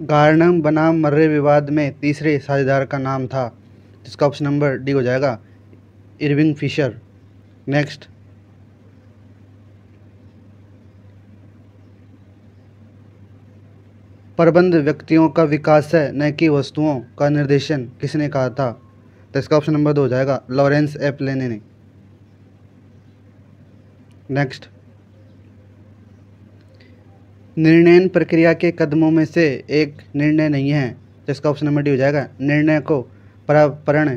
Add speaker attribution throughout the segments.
Speaker 1: गार्नम बनाम मर्रे विवाद में तीसरे साझेदार का नाम था जिसका ऑप्शन नंबर डी हो जाएगा इरविंग फिशर नेक्स्ट प्रबंध व्यक्तियों का विकास है न कि वस्तुओं का निर्देशन किसने कहा था तो इसका ऑप्शन नंबर दो हो जाएगा लॉरेंस एप लेने ने नेक्स्ट निर्णयन प्रक्रिया के कदमों में से एक निर्णय नहीं है तो इसका ऑप्शन नंबर डी हो जाएगा निर्णय को परापरण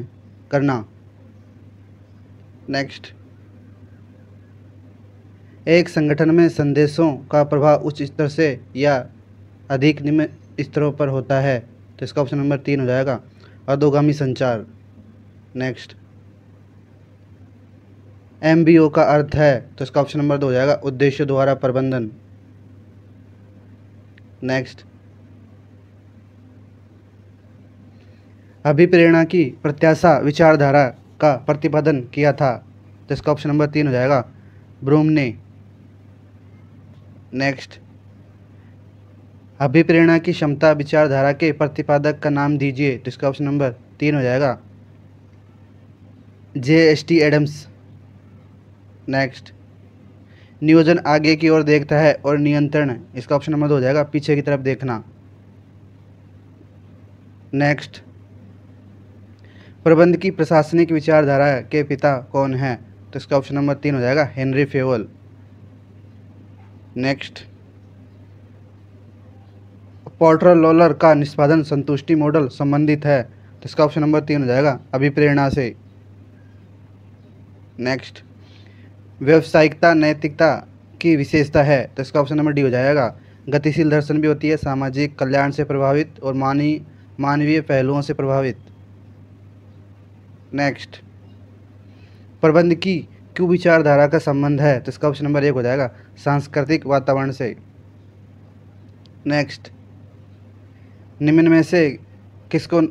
Speaker 1: करना नेक्स्ट एक संगठन में संदेशों का प्रभाव उच्च स्तर से या अधिक निम्न स्तरों पर होता है तो इसका ऑप्शन नंबर तीन हो जाएगा अधोगामी संचार नेक्स्ट एम का अर्थ है तो इसका ऑप्शन नंबर दो हो जाएगा उद्देश्य द्वारा प्रबंधन नेक्स्ट अभिप्रेरणा की प्रत्याशा विचारधारा का प्रतिपादन किया था तो इसका ऑप्शन नंबर तीन हो जाएगा ब्रूम ने नेक्स्ट अभिप्रेरणा की क्षमता विचारधारा के प्रतिपादक का नाम दीजिए तो इसका ऑप्शन नंबर तीन हो जाएगा J S T Adams next नियोजन आगे की ओर देखता है और नियंत्रण इसका ऑप्शन नंबर दो हो जाएगा पीछे की तरफ देखना नेक्स्ट प्रबंध की प्रशासनिक विचारधारा के पिता कौन है तो इसका ऑप्शन नंबर तीन हो जाएगा Henri Fayol next Porter Lawler का निष्पादन संतुष्टि मॉडल संबंधित है तो इसका ऑप्शन नंबर तीन हो जाएगा अभिप्रेरणा से नेक्स्ट व्यावसायिकता नैतिकता की विशेषता है तो इसका ऑप्शन नंबर डी हो जाएगा गतिशील दर्शन भी होती है सामाजिक कल्याण से प्रभावित और मानी मानवीय पहलुओं से प्रभावित नेक्स्ट प्रबंध की क्यों विचारधारा का संबंध है तो इसका ऑप्शन नंबर एक हो जाएगा सांस्कृतिक वातावरण से नेक्स्ट निम्न में से किसको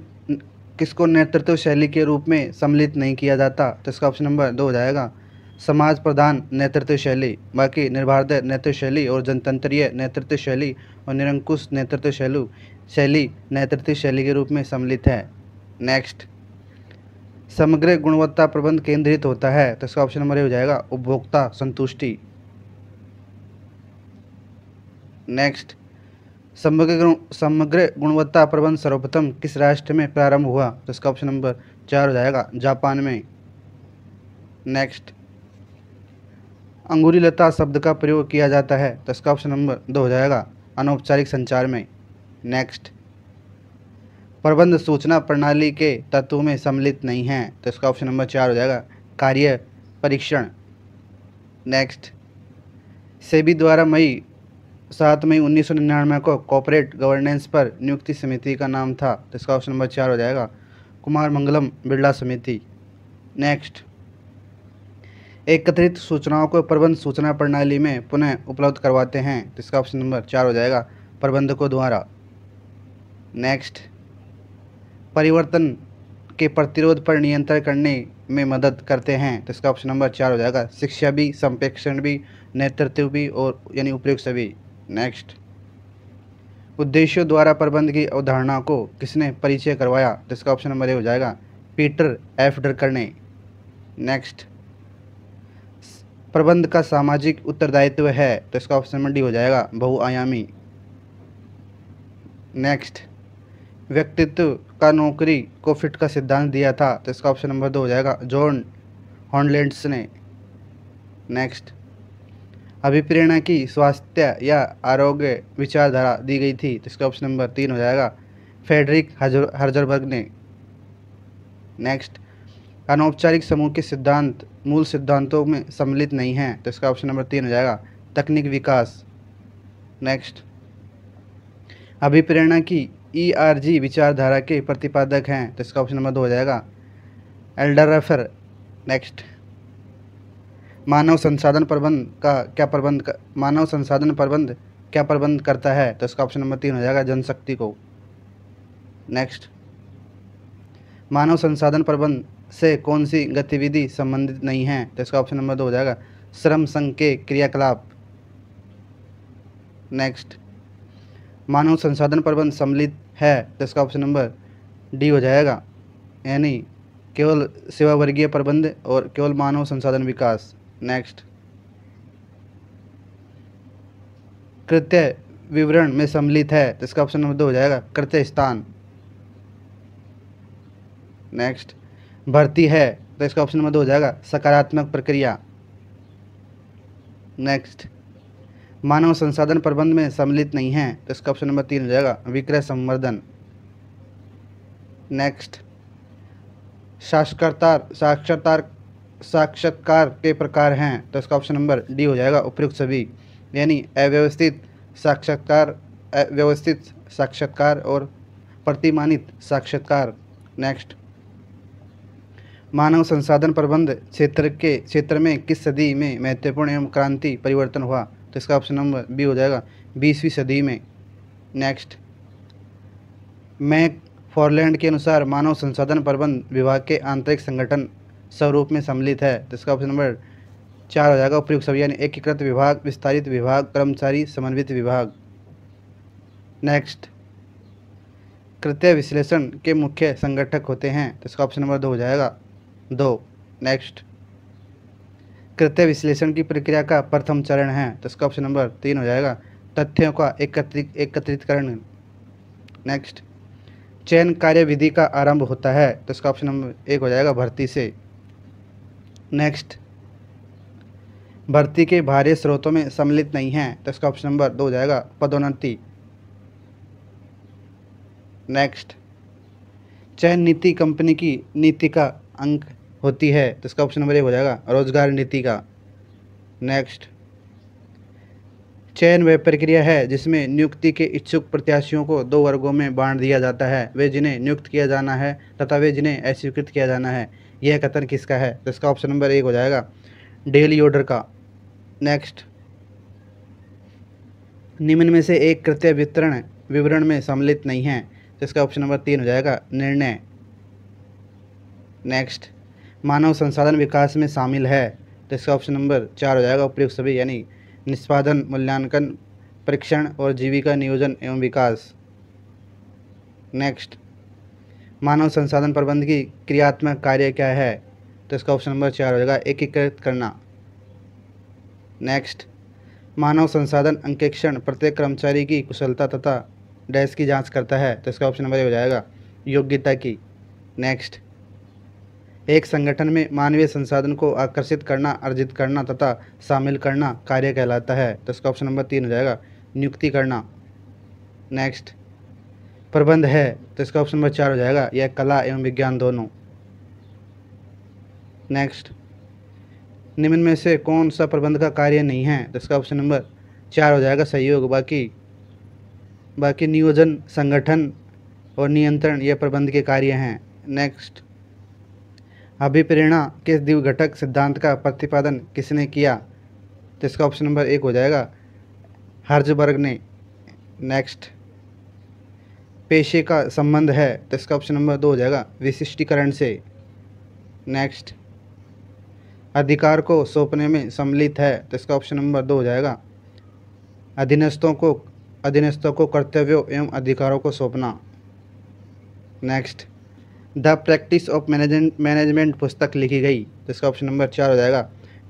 Speaker 1: किसको नेतृत्व शैली के रूप में सम्मिलित नहीं किया जाता तो इसका ऑप्शन नंबर दो हो जाएगा समाज प्रधान नेतृत्व शैली बाकी निर्भारद नेतृत्व शैली और जनतंत्रीय नेतृत्व शैली और निरंकुश नेतृत्व शैलू शैली नेतृत्व शैली के रूप में सम्मिलित है नेक्स्ट समग्र गुणवत्ता प्रबंध केंद्रित होता है तो इसका ऑप्शन नंबर ए हो जाएगा उपभोक्ता संतुष्टि नेक्स्ट समग्र समग्र गुणवत्ता प्रबंध सर्वप्रथम किस राष्ट्र में प्रारंभ हुआ तो इसका ऑप्शन नंबर चार हो जाएगा जापान में नेक्स्ट अंगूरी लता शब्द का प्रयोग किया जाता है तो इसका ऑप्शन नंबर दो हो जाएगा अनौपचारिक संचार में नेक्स्ट प्रबंध सूचना प्रणाली के तत्वों में सम्मिलित नहीं है तो इसका ऑप्शन नंबर चार हो जाएगा कार्य परीक्षण नेक्स्ट सेबी द्वारा मई सात मई उन्नीस सौ निन्यानवे को कॉपोरेट गवर्नेंस पर नियुक्ति समिति का नाम था तो इसका ऑप्शन नंबर चार हो जाएगा कुमार मंगलम बिरला समिति नेक्स्ट एकत्रित सूचनाओं को प्रबंध सूचना प्रणाली में पुनः उपलब्ध करवाते हैं तो इसका ऑप्शन नंबर चार हो जाएगा प्रबंधकों द्वारा नेक्स्ट परिवर्तन के प्रतिरोध पर नियंत्रण करने में मदद करते हैं तो इसका ऑप्शन नंबर चार हो जाएगा शिक्षा भी संप्रेक्षण भी नेतृत्व भी और यानी उपयोग सभी नेक्स्ट उद्देश्यों द्वारा प्रबंध की अवधारणा को किसने परिचय करवाया तो इसका ऑप्शन नंबर ए हो जाएगा पीटर एफ डर करने नेक्स्ट प्रबंध का सामाजिक उत्तरदायित्व है तो इसका ऑप्शन नंबर डी हो जाएगा बहुआयामी नेक्स्ट व्यक्तित्व का नौकरी को फिट का सिद्धांत दिया था तो इसका ऑप्शन नंबर दो हो जाएगा जॉन हॉन्डलैंड्स ने नेक्स्ट अभिप्रेरणा की स्वास्थ्य या आरोग्य विचारधारा दी गई थी तो इसका ऑप्शन नंबर तीन हो जाएगा फेडरिक हर्जरबर्ग ने नेक्स्ट अनौपचारिक समूह के सिद्धांत मूल सिद्धांतों में सम्मिलित नहीं है तो इसका ऑप्शन नंबर तीन हो जाएगा तकनीक विकास नेक्स्ट अभिप्रेरणा की ई e जी विचारधारा के प्रतिपादक हैं तो इसका ऑप्शन नंबर दो हो जाएगा एल्डरफर नेक्स्ट मानव संसाधन प्रबंध का क्या प्रबंध मानव संसाधन प्रबंध क्या प्रबंध करता है तो इसका ऑप्शन नंबर तीन हो जाएगा जनशक्ति को नेक्स्ट मानव संसाधन प्रबंध से कौन सी गतिविधि संबंधित नहीं है तो इसका ऑप्शन नंबर दो हो जाएगा श्रम संघ के क्रियाकलाप नेक्स्ट मानव संसाधन प्रबंध सम्मिलित है तो इसका ऑप्शन नंबर डी हो जाएगा यानी केवल सेवा वर्गीय प्रबंध और केवल मानव संसाधन विकास नेक्स्ट कृत्य विवरण में सम्मिलित है तो इसका ऑप्शन नंबर दो हो जाएगा कृत्य स्थान नेक्स्ट भर्ती है तो इसका ऑप्शन नंबर दो हो जाएगा सकारात्मक प्रक्रिया नेक्स्ट मानव संसाधन प्रबंध में सम्मिलित नहीं है तो इसका ऑप्शन नंबर तीन हो जाएगा विक्रय संवर्धन नेक्स्ट साक्षरता साक्षरता साक्षात्कार के प्रकार हैं तो इसका ऑप्शन नंबर डी हो जाएगा उपयुक्त सभी यानी अव्यवस्थित साक्षात्कार व्यवस्थित साक्षात्कार और प्रतिमानित साक्षात्कार नेक्स्ट मानव संसाधन प्रबंध क्षेत्र के क्षेत्र में किस सदी में महत्वपूर्ण एवं क्रांति परिवर्तन हुआ तो इसका ऑप्शन नंबर बी हो जाएगा बीसवीं सदी में नेक्स्ट मैक फॉरलैंड के अनुसार मानव संसाधन प्रबंध विभाग के आंतरिक संगठन स्वरूप में सम्मिलित है तो इसका ऑप्शन नंबर चार हो जाएगा उपयुक्त सभी यानी एकीकृत विभाग विस्तारित विभाग कर्मचारी समन्वित विभाग नेक्स्ट कृत्य विश्लेषण के मुख्य संगठक होते हैं तो इसका ऑप्शन नंबर दो हो जाएगा दो नेक्स्ट कृत्य विश्लेषण की प्रक्रिया का प्रथम चरण है तो इसका ऑप्शन नंबर तीन हो जाएगा तथ्यों का एकत्रित एकत्रितकरण नेक्स्ट चयन कार्य विधि का आरंभ होता है तो इसका ऑप्शन नंबर एक हो जाएगा भर्ती से नेक्स्ट भर्ती के भारी स्रोतों में सम्मिलित नहीं है तो इसका ऑप्शन नंबर दो हो जाएगा पदोन्नति नेक्स्ट चयन नीति कंपनी की नीति का अंक होती है तो इसका ऑप्शन नंबर एक हो जाएगा रोजगार नीति का नेक्स्ट चयन वह प्रक्रिया है जिसमें नियुक्ति के इच्छुक प्रत्याशियों को दो वर्गों में बांट दिया जाता है वे जिन्हें नियुक्त किया जाना है तथा वे जिन्हें अस्वीकृत किया जाना है यह कथन किसका है तो इसका ऑप्शन नंबर एक हो जाएगा डेली ऑर्डर का नेक्स्ट निम्न में से एक कृत्य वितरण विवरण में सम्मिलित नहीं है तो इसका ऑप्शन नंबर तीन हो जाएगा निर्णय नेक्स्ट मानव संसाधन विकास में शामिल है तो इसका ऑप्शन नंबर चार हो जाएगा उपयुक्त सभी यानी निष्पादन मूल्यांकन परीक्षण और जीविका नियोजन एवं विकास नेक्स्ट मानव संसाधन प्रबंध की क्रियात्मक कार्य क्या है तो इसका ऑप्शन नंबर चार हो जाएगा एकीकृत करना नेक्स्ट मानव संसाधन अंकेक्षण प्रत्येक कर्मचारी की कुशलता तथा डैश की जांच करता है तो इसका ऑप्शन नंबर ये हो जाएगा योग्यता की नेक्स्ट एक संगठन में मानवीय संसाधन को आकर्षित करना अर्जित करना तथा शामिल करना कार्य कहलाता है तो इसका ऑप्शन नंबर तीन हो जाएगा नियुक्ति करना नेक्स्ट प्रबंध है तो इसका ऑप्शन नंबर चार हो जाएगा यह कला एवं विज्ञान दोनों नेक्स्ट निम्न में से कौन सा प्रबंध का कार्य नहीं है तो इसका ऑप्शन नंबर चार हो जाएगा सहयोग बाकी बाकी नियोजन संगठन और नियंत्रण यह प्रबंध के कार्य हैं नेक्स्ट अभिप्रेरणा किस द्वि घटक सिद्धांत का प्रतिपादन किसने किया तो इसका ऑप्शन नंबर एक हो जाएगा हर्जबर्ग ने नेक्स्ट पेशे का संबंध है तो इसका ऑप्शन नंबर दो हो जाएगा विशिष्टीकरण से नेक्स्ट अधिकार को सौंपने में सम्मिलित है तो इसका ऑप्शन नंबर दो हो जाएगा अधीनस्थों को अधीनस्थों को कर्तव्यों एवं अधिकारों को सौंपना next the practice of management management पुस्तक लिखी गई तो इसका ऑप्शन नंबर चार हो जाएगा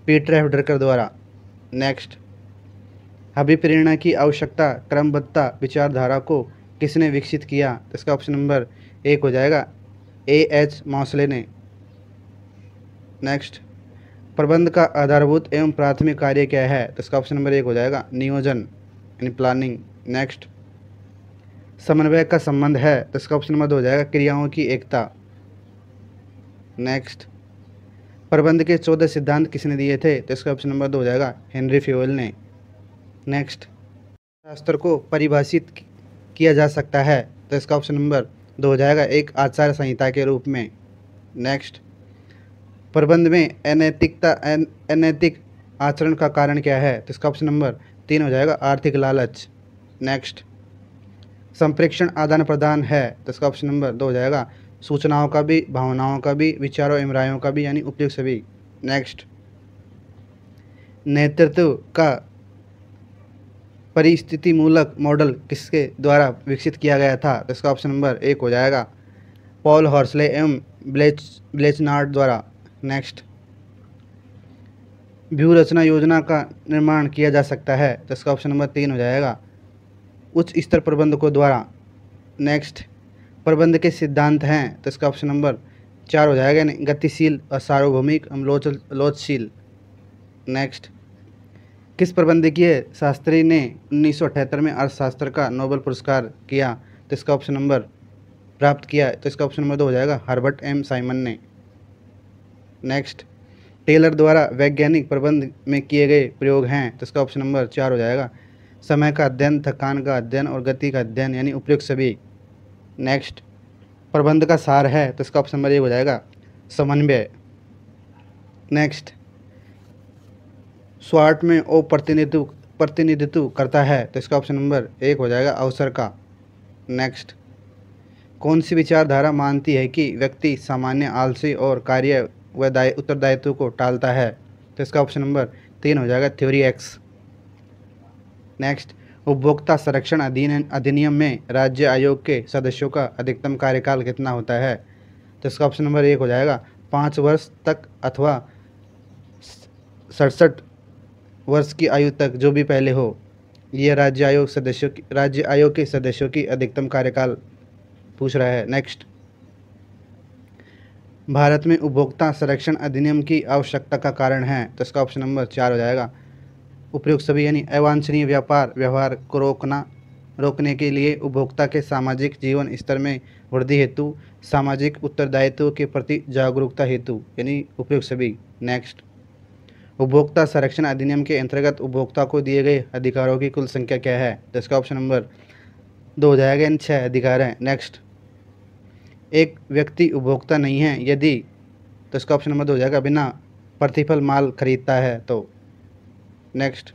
Speaker 1: पीटर हेडरकर द्वारा नेक्स्ट हबी प्रेरणा की आवश्यकता क्रमबद्धता विचारधारा को किसने विकसित किया तो इसका ऑप्शन नंबर एक हो जाएगा ए एच मौसले ने नेक्स्ट प्रबंध का आधारभूत एवं प्राथमिक कार्य क्या है तो इसका ऑप्शन नंबर एक हो जाएगा नियोजन यानी प्लानिंग नेक्स्ट समन्वय का संबंध है तो इसका ऑप्शन नंबर दो हो जाएगा क्रियाओं की एकता नेक्स्ट प्रबंध के चौदह सिद्धांत किसने दिए थे तो इसका ऑप्शन नंबर दो हो जाएगा हेनरी फ्यूल ने नेक्स्ट शास्त्र को परिभाषित किया जा सकता है तो इसका ऑप्शन नंबर दो हो जाएगा एक आचार संहिता के रूप में नेक्स्ट प्रबंध में अनैतिकता अनैतिक आचरण का कारण क्या है तो इसका ऑप्शन नंबर तीन हो जाएगा आर्थिक लालच नेक्स्ट संप्रेक्षण आदान प्रदान है तो इसका ऑप्शन नंबर दो हो जाएगा सूचनाओं का भी भावनाओं का भी विचारों एवं रायों का भी यानी उपयुक्त सभी नेक्स्ट नेतृत्व का परिस्थिति मूलक मॉडल किसके द्वारा विकसित किया गया था तो इसका ऑप्शन नंबर एक हो जाएगा पॉल हॉर्सले एम ब्लेच ब्लेचनार्ड द्वारा नेक्स्ट व्यू रचना योजना का निर्माण किया जा सकता है तो इसका ऑप्शन नंबर तीन हो जाएगा उच्च स्तर प्रबंधकों द्वारा नेक्स्ट प्रबंध के सिद्धांत हैं तो इसका ऑप्शन नंबर चार हो जाएगा यानी गतिशील और सार्वभौमिक लोच लोचशील नेक्स्ट किस प्रबंधकीय शास्त्री ने उन्नीस में अर्थशास्त्र का नोबल पुरस्कार किया तो इसका ऑप्शन नंबर प्राप्त किया तो इसका ऑप्शन नंबर दो हो जाएगा हार्बर्ट एम साइमन ने नेक्स्ट टेलर द्वारा वैज्ञानिक प्रबंध में किए गए प्रयोग हैं तो इसका ऑप्शन नंबर चार हो जाएगा समय का अध्ययन थकान का अध्ययन और गति का अध्ययन यानी उपयुक्त सभी नेक्स्ट प्रबंध का सार है तो इसका ऑप्शन नंबर एक हो जाएगा समन्वय नेक्स्ट स्वार्ट में ओ प्रतिनिधित्व प्रतिनिधित्व करता है तो इसका ऑप्शन नंबर एक हो जाएगा अवसर का नेक्स्ट कौन सी विचारधारा मानती है कि व्यक्ति सामान्य आलसी और कार्य व दाय उत्तरदायित्व को टालता है तो इसका ऑप्शन नंबर तीन हो जाएगा थ्योरी एक्स नेक्स्ट उपभोक्ता संरक्षण अधिनियम में राज्य आयोग के सदस्यों का अधिकतम कार्यकाल कितना होता है तो इसका ऑप्शन नंबर एक हो जाएगा पाँच वर्ष तक अथवा सड़सठ वर्ष की आयु तक जो भी पहले हो यह राज्य आयोग सदस्यों की राज्य आयोग के सदस्यों की अधिकतम कार्यकाल पूछ रहा है नेक्स्ट भारत में उपभोक्ता संरक्षण अधिनियम की आवश्यकता का कारण है तो इसका ऑप्शन नंबर चार हो जाएगा उपयुक्त सभी यानी अवांछनीय व्यापार व्यवहार को रोकना रोकने के लिए उपभोक्ता के सामाजिक जीवन स्तर में वृद्धि हेतु सामाजिक उत्तरदायित्व के प्रति जागरूकता हेतु यानी उपयुक्त सभी नेक्स्ट उपभोक्ता संरक्षण अधिनियम के अंतर्गत उपभोक्ता को दिए गए अधिकारों की कुल संख्या क्या है तो इसका ऑप्शन नंबर दो हो जाएगा यानी छः अधिकार हैं नेक्स्ट एक व्यक्ति उपभोक्ता नहीं है यदि तो इसका ऑप्शन नंबर दो हो जाएगा बिना प्रतिफल माल खरीदता है तो नेक्स्ट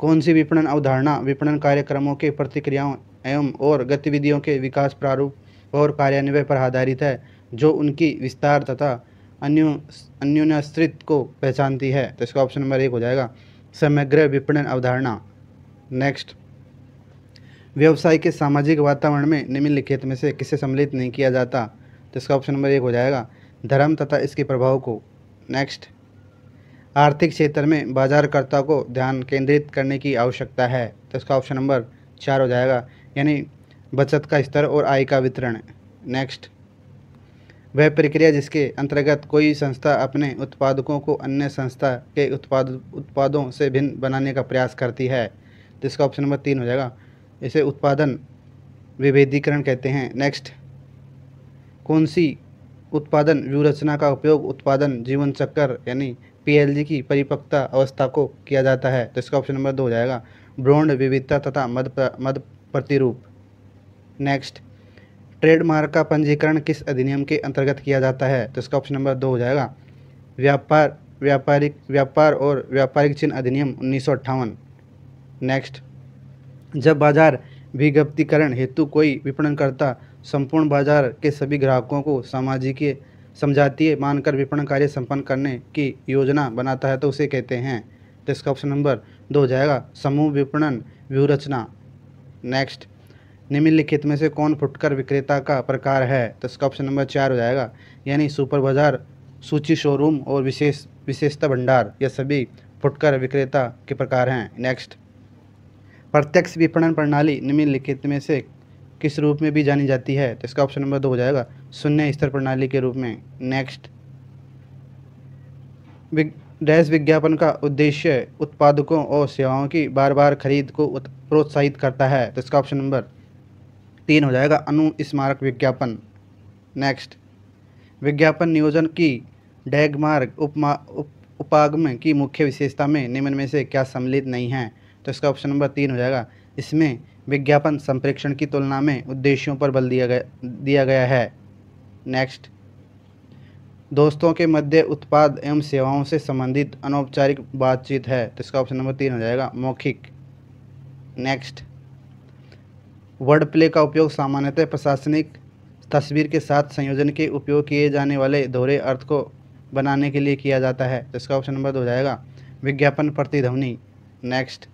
Speaker 1: कौन सी विपणन अवधारणा विपणन कार्यक्रमों के प्रतिक्रियाओं एवं और गतिविधियों के विकास प्रारूप और कार्यान्वय पर आधारित है जो उनकी विस्तार तथा अन्यो अन्योन्याश्रित को पहचानती है तो इसका ऑप्शन नंबर एक हो जाएगा समग्र विपणन अवधारणा नेक्स्ट व्यवसाय के सामाजिक वातावरण में निम्नलिखित में से किसे सम्मिलित नहीं किया जाता तो इसका ऑप्शन नंबर एक हो जाएगा धर्म तथा इसके प्रभाव को नेक्स्ट आर्थिक क्षेत्र में बाजारकर्ता को ध्यान केंद्रित करने की आवश्यकता है तो इसका ऑप्शन नंबर चार हो जाएगा यानी बचत का स्तर और आय का वितरण नेक्स्ट वह प्रक्रिया जिसके अंतर्गत कोई संस्था अपने उत्पादकों को अन्य संस्था के उत्पाद उत्पादों से भिन्न बनाने का प्रयास करती है तो इसका ऑप्शन नंबर तीन हो जाएगा इसे उत्पादन विभेदीकरण कहते हैं नेक्स्ट कौन सी उत्पादन व्यूरचना का उपयोग उत्पादन जीवन चक्कर यानी पीएलजी की परिपक्वता अवस्था को किया जाता है तो इसका ऑप्शन नंबर दो हो जाएगा ब्रॉन्ड विविधता तथा मद मध प्रतिरूप नेक्स्ट ट्रेडमार्क का पंजीकरण किस अधिनियम के अंतर्गत किया जाता है तो इसका ऑप्शन नंबर दो हो जाएगा व्यापार व्यापारिक व्यापार और व्यापारिक चिन्ह अधिनियम उन्नीस नेक्स्ट जब बाजार विज्ञप्तिकरण हेतु कोई विपणनकर्ता संपूर्ण बाजार के सभी ग्राहकों को सामाजिक समझातीय मानकर विपणन कार्य संपन्न करने की योजना बनाता है तो उसे कहते हैं तो इसका ऑप्शन नंबर दो हो जाएगा समूह विपणन व्यूरचना नेक्स्ट निम्नलिखित में से कौन फुटकर विक्रेता का प्रकार है तो इसका ऑप्शन नंबर चार हो जाएगा यानी सुपर बाजार सूची शोरूम और विशेष विशेषता भंडार यह सभी फुटकर विक्रेता के प्रकार हैं नेक्स्ट प्रत्यक्ष विपणन प्रणाली निम्नलिखित में से किस रूप में भी जानी जाती है तो इसका ऑप्शन नंबर दो हो जाएगा शून्य स्तर प्रणाली के रूप में नेक्स्ट डैश विज्ञापन का उद्देश्य उत्पादकों और सेवाओं की बार बार खरीद को प्रोत्साहित करता है तो इसका ऑप्शन नंबर तीन हो जाएगा अनु स्मारक विज्ञापन नेक्स्ट विज्ञापन नियोजन की डैग मार्ग उपमा उप, उपागम की मुख्य विशेषता में निम्न में से क्या सम्मिलित नहीं है तो इसका ऑप्शन नंबर तीन हो जाएगा इसमें विज्ञापन संप्रेक्षण की तुलना में उद्देश्यों पर बल दिया गया दिया गया है नेक्स्ट दोस्तों के मध्य उत्पाद एवं सेवाओं से संबंधित अनौपचारिक बातचीत है तो इसका ऑप्शन नंबर तीन हो जाएगा मौखिक नेक्स्ट वर्ड प्ले का उपयोग सामान्यतः प्रशासनिक तस्वीर के साथ संयोजन के उपयोग किए जाने वाले दोहरे अर्थ को बनाने के लिए किया जाता है तो इसका ऑप्शन नंबर दो हो जाएगा विज्ञापन प्रतिध्वनि नेक्स्ट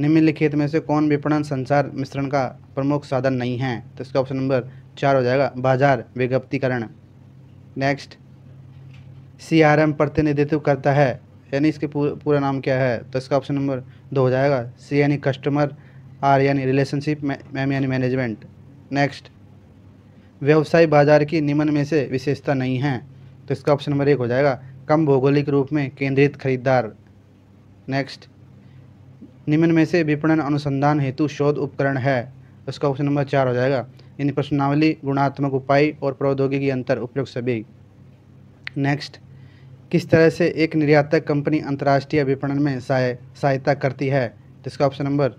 Speaker 1: निम्नलिखित में से कौन विपणन संचार मिश्रण का प्रमुख साधन नहीं है तो इसका ऑप्शन नंबर चार हो जाएगा बाजार विज्ञप्तिकरण नेक्स्ट सीआरएम प्रतिनिधित्व करता है यानी इसके पूरा नाम क्या है तो इसका ऑप्शन नंबर दो हो जाएगा सी यानी कस्टमर आर यानी रिलेशनशिप मैम यानी मैनेजमेंट नेक्स्ट व्यवसाय बाजार की निम्न में से विशेषता नहीं है तो इसका ऑप्शन नंबर एक हो जाएगा कम भौगोलिक रूप में केंद्रित खरीदार नेक्स्ट निम्न में से विपणन अनुसंधान हेतु शोध उपकरण है उसका ऑप्शन नंबर चार हो जाएगा यानी प्रश्नावली गुणात्मक उपाय और प्रौद्योगिकी अंतर उपयोग सभी नेक्स्ट किस तरह से एक निर्यातक कंपनी अंतर्राष्ट्रीय विपणन में सहाय सहायता करती है जिसका ऑप्शन नंबर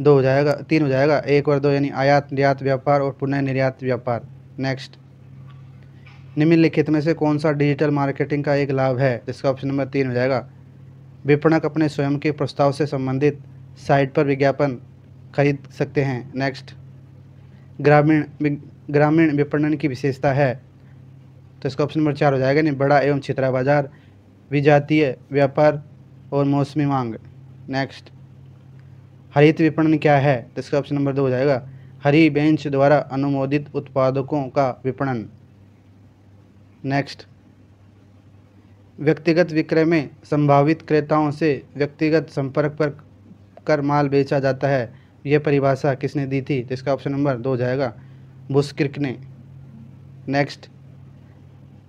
Speaker 1: दो हो जाएगा तीन हो जाएगा एक और दो यानी आयात निर्यात व्यापार और पुनः निर्यात व्यापार नेक्स्ट निम्नलिखित में से कौन सा डिजिटल मार्केटिंग का एक लाभ है जिसका ऑप्शन नंबर तीन हो जाएगा विपणक अपने स्वयं के प्रस्ताव से संबंधित साइट पर विज्ञापन खरीद सकते हैं नेक्स्ट ग्रामीण ग्रामीण विपणन की विशेषता है तो इसका ऑप्शन नंबर चार हो जाएगा नहीं बड़ा एवं छितरा बाजार विजातीय व्यापार और मौसमी मांग नेक्स्ट हरित विपणन क्या है तो इसका ऑप्शन नंबर दो हो जाएगा हरी बेंच द्वारा अनुमोदित उत्पादकों का विपणन नेक्स्ट व्यक्तिगत विक्रय में संभावित क्रेताओं से व्यक्तिगत संपर्क पर कर माल बेचा जाता है यह परिभाषा किसने दी थी तो इसका ऑप्शन नंबर दो जाएगा बुस्क्रिक ने नेक्स्ट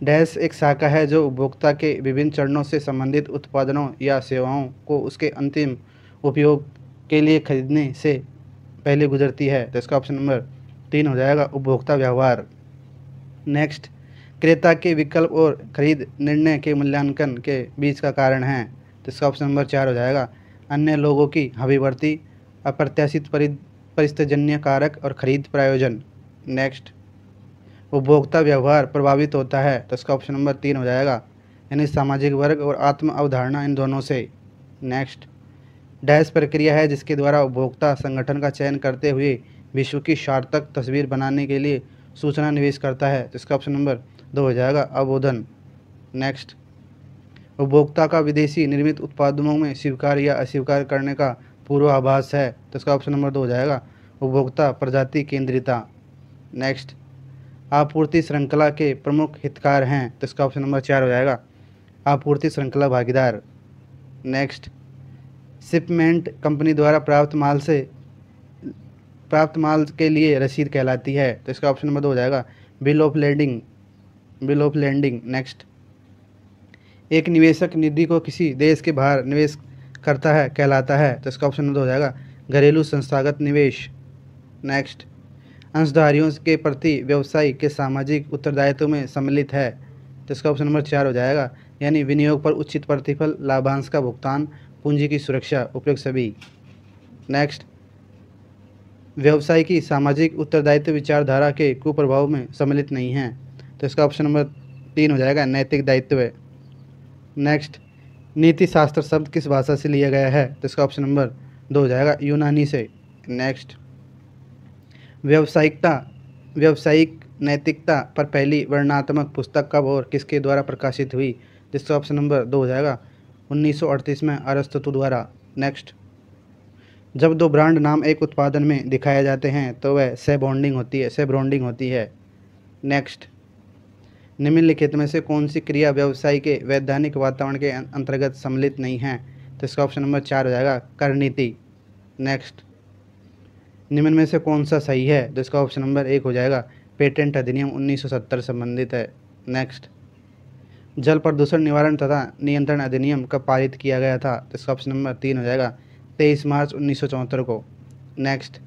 Speaker 1: डैश एक शाखा है जो उपभोक्ता के विभिन्न चरणों से संबंधित उत्पादनों या सेवाओं को उसके अंतिम उपयोग के लिए खरीदने से पहले गुजरती है तो इसका ऑप्शन नंबर तीन हो जाएगा उपभोक्ता व्यवहार नेक्स्ट क्रेता के विकल्प और खरीद निर्णय के मूल्यांकन के बीच का कारण है तो इसका ऑप्शन नंबर चार हो जाएगा अन्य लोगों की हविवर्ती अप्रत्याशित परिस्थितजन्य कारक और खरीद प्रायोजन नेक्स्ट उपभोक्ता व्यवहार प्रभावित होता है तो इसका ऑप्शन नंबर तीन हो जाएगा यानी सामाजिक वर्ग और आत्म अवधारणा इन दोनों से नेक्स्ट डैश प्रक्रिया है जिसके द्वारा उपभोक्ता संगठन का चयन करते हुए विश्व की सार्थक तस्वीर बनाने के लिए सूचना निवेश करता है तो इसका ऑप्शन नंबर दो हो जाएगा अबोधन नेक्स्ट उपभोक्ता का विदेशी निर्मित उत्पादों में स्वीकार या अस्वीकार करने का पूर्वाभास है तो इसका ऑप्शन नंबर दो हो जाएगा उपभोक्ता प्रजाति केंद्रिता नेक्स्ट आपूर्ति श्रृंखला के प्रमुख हितकार हैं तो इसका ऑप्शन नंबर चार हो जाएगा आपूर्ति श्रृंखला भागीदार नेक्स्ट शिपमेंट कंपनी द्वारा प्राप्त माल से प्राप्त माल के लिए रसीद कहलाती है तो इसका ऑप्शन नंबर दो हो जाएगा bill of lading bill of landing next एक निवेशक निधि को किसी देश के बाहर निवेश करता है कहलाता है तो इसका ऑप्शन हो जाएगा घरेलू संस्थागत निवेश नेक्स्ट अंशधारियों के प्रति व्यवसाय के सामाजिक उत्तरदायित्व में सम्मिलित है तो इसका ऑप्शन नंबर चार हो जाएगा यानी विनियोग पर उचित प्रतिफल लाभांश का भुगतान पूंजी की सुरक्षा उपयुक्त सभी नेक्स्ट व्यवसाय की सामाजिक उत्तरदायित्व विचारधारा के कुप्रभाव में सम्मिलित नहीं है तो इसका ऑप्शन नंबर तीन हो जाएगा नैतिक दायित्व नेक्स्ट नीति शास्त्र शब्द किस भाषा से लिया गया है तो इसका ऑप्शन नंबर दो हो जाएगा यूनानी से नेक्स्ट व्यावसायिकता व्यावसायिक नैतिकता पर पहली वर्णात्मक पुस्तक कब और किसके द्वारा प्रकाशित हुई जिसका ऑप्शन नंबर दो हो जाएगा 1938 में अरस्तु द्वारा नेक्स्ट जब दो ब्रांड नाम एक उत्पादन में दिखाए जाते हैं तो वह से बॉन्डिंग होती है सह ब्रॉन्डिंग होती है नेक्स्ट निम्नलिखित में से कौन सी क्रिया व्यवसाय के वैधानिक वातावरण के अं-, अंतर्गत सम्मिलित नहीं है तो इसका ऑप्शन नंबर चार हो जाएगा करनीति नेक्स्ट निम्न में से कौन सा सही है तो इसका ऑप्शन नंबर एक हो जाएगा पेटेंट अधिनियम 1970 संबंधित है नेक्स्ट जल प्रदूषण निवारण तथा नियंत्रण अधिनियम कब पारित किया गया था तो इसका ऑप्शन नंबर तीन हो जाएगा तेईस मार्च उन्नीस को नेक्स्ट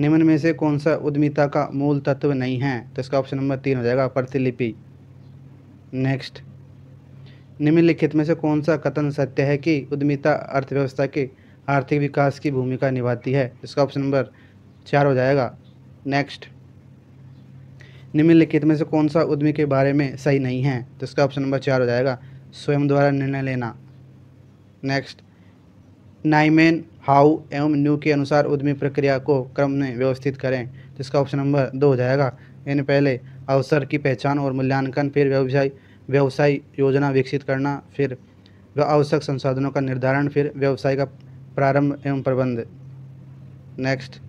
Speaker 1: निम्न में से कौन सा उद्यमिता का मूल तत्व नहीं है तो इसका ऑप्शन नंबर तीन हो जाएगा प्रतिलिपि नेक्स्ट निम्नलिखित में से कौन सा कथन सत्य है कि उद्यमिता अर्थव्यवस्था के आर्थिक विकास की भूमिका निभाती है तो इसका ऑप्शन नंबर चार हो जाएगा नेक्स्ट निम्नलिखित में से कौन सा उद्यमी के बारे में सही नहीं है तो इसका ऑप्शन नंबर चार हो जाएगा स्वयं द्वारा निर्णय लेना नेक्स्ट नाइमेन हाउ एवं न्यू के अनुसार उद्यमी प्रक्रिया को क्रम में व्यवस्थित करें तो इसका ऑप्शन नंबर दो हो जाएगा यानी पहले अवसर की पहचान और मूल्यांकन फिर व्यवसाय व्यवसाय योजना विकसित करना फिर आवश्यक संसाधनों का निर्धारण फिर व्यवसाय का प्रारंभ एवं प्रबंध नेक्स्ट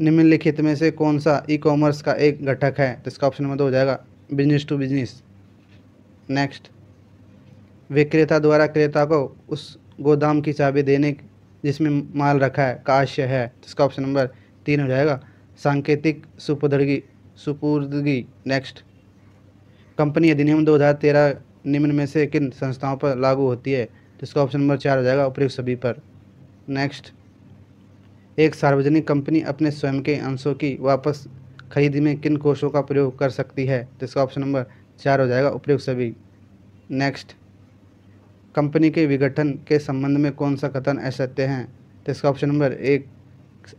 Speaker 1: निम्नलिखित में से कौन सा ई कॉमर्स का एक घटक है तो इसका ऑप्शन नंबर दो हो जाएगा बिजनेस टू बिजनेस नेक्स्ट विक्रेता द्वारा क्रेता को उस गोदाम की चाबी देने जिसमें माल रखा है काश्य है जिसका ऑप्शन नंबर तीन हो जाएगा सांकेतिक सुपुर्दगी सुपुर्दगी नेक्स्ट कंपनी अधिनियम दो हज़ार तेरह निम्न में से किन संस्थाओं पर लागू होती है जिसका ऑप्शन नंबर चार हो जाएगा उपयुक्त सभी पर नेक्स्ट एक सार्वजनिक कंपनी अपने स्वयं के अंशों की वापस खरीद में किन कोषों का प्रयोग कर सकती है जिसका ऑप्शन नंबर चार हो जाएगा उपयुक्त सभी नेक्स्ट कंपनी के विघटन के संबंध में कौन सा कथन असत्य है तो इसका ऑप्शन नंबर एक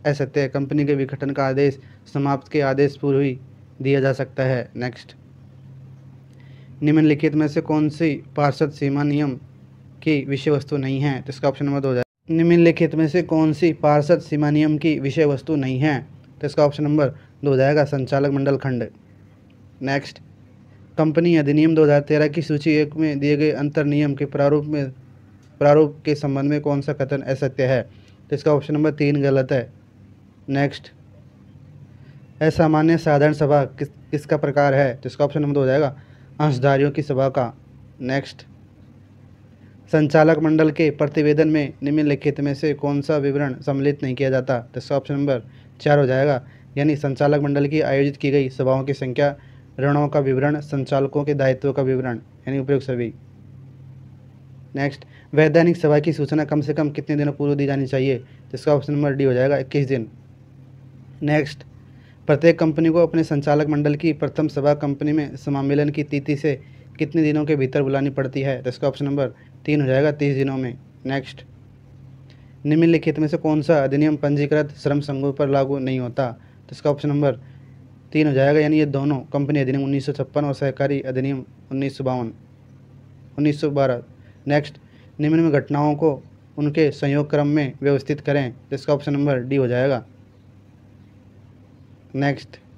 Speaker 1: असत्य है कंपनी के विघटन का आदेश समाप्त के आदेश पूर्व ही दिया जा सकता है नेक्स्ट निम्नलिखित में से कौन सी पार्षद सीमा नियम की विषय वस्तु नहीं है तो इसका ऑप्शन नंबर दो निम्नलिखित में से कौन सी पार्षद सीमा नियम की विषय वस्तु नहीं है तो इसका ऑप्शन नंबर दो हो जाएगा संचालक मंडल खंड नेक्स्ट कंपनी अधिनियम 2013 की सूची एक में दिए गए अंतर नियम के प्रारूप में प्रारूप के संबंध में कौन सा कथन असत्य है तो इसका ऑप्शन नंबर तीन गलत है नेक्स्ट असामान्य साधारण सभा किस किसका प्रकार है तो इसका ऑप्शन नंबर हो जाएगा अंशधारियों की सभा का नेक्स्ट संचालक मंडल के प्रतिवेदन में निम्नलिखित में से कौन सा विवरण सम्मिलित नहीं किया जाता तो इसका ऑप्शन नंबर चार हो जाएगा यानी संचालक मंडल की आयोजित की गई सभाओं की संख्या ऋणों का विवरण संचालकों के दायित्व का विवरण यानी उपयोग सभी नेक्स्ट वैधानिक सभा की सूचना कम से कम कितने दिनों पूर्व दी जानी चाहिए जिसका ऑप्शन नंबर डी हो जाएगा इक्कीस दिन नेक्स्ट प्रत्येक कंपनी को अपने संचालक मंडल की प्रथम सभा कंपनी में समामेलन की तिथि से कितने दिनों के भीतर बुलानी पड़ती है तो इसका ऑप्शन नंबर तीन हो जाएगा तीस दिनों में नेक्स्ट निम्नलिखित में से कौन सा अधिनियम पंजीकृत श्रम संघों पर लागू नहीं होता तो इसका ऑप्शन नंबर तीन हो जाएगा यानी ये दोनों कंपनी अधिनियम उन्नीस और सहकारी अधिनियम उन्नीस सौ बावन उन्नीस सौ बारह नेक्स्ट निम्न में घटनाओं को उनके संयोग क्रम में व्यवस्थित करें जिसका ऑप्शन नंबर डी हो जाएगा नेक्स्ट